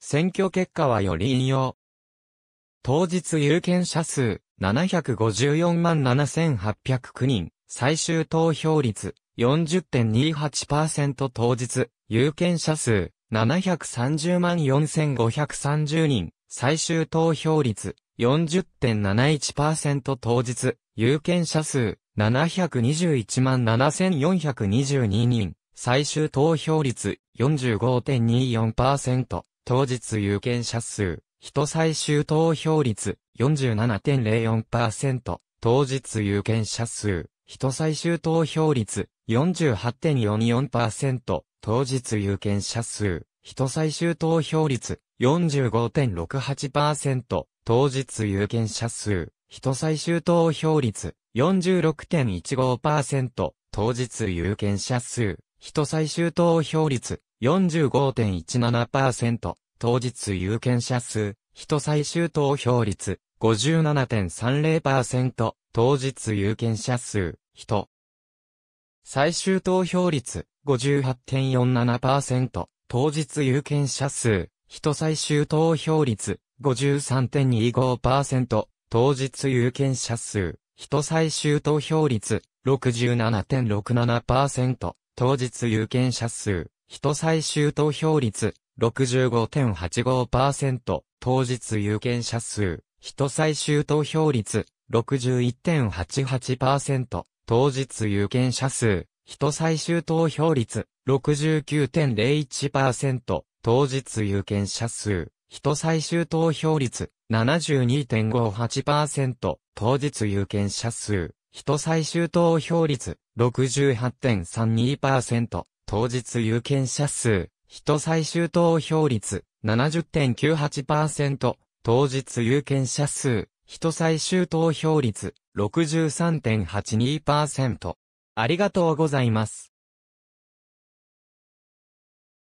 選挙結果はより引用。当日有権者数754万7809人、最終投票率40.28%当日、有権者数730万4530人、最終投票率40.71%当日、有権者数721万7422人、最終投票率45.24%。当日有権者数、人最終投票率47.04%、当日有権者数、人最終投票率48.44%、当日有権者数、人最終投票率45.68%、当日有権者数、人最終投票率46.15%、当日有権者数、人最終投票率45.17%、当日有権者数、人最終投票率57.30%、当日有権者数、人最終投票率58.47%、当日有権者数、人最終投票率53.25%、当日有権者数、人最終投票率67.67%、当日有権者数、人最終投票率65.85%、当日有権者数、人最終投票率、61.88%、当日有権者数、人最終投票率、69.01%、当日有権者数、人最終投票率、72.58%、当日有権者数、人最終投票率、68.32%、当日有権者数、人最終投票率70.98%、当日有権者数、人最終投票率63.82%。ありがとうございます。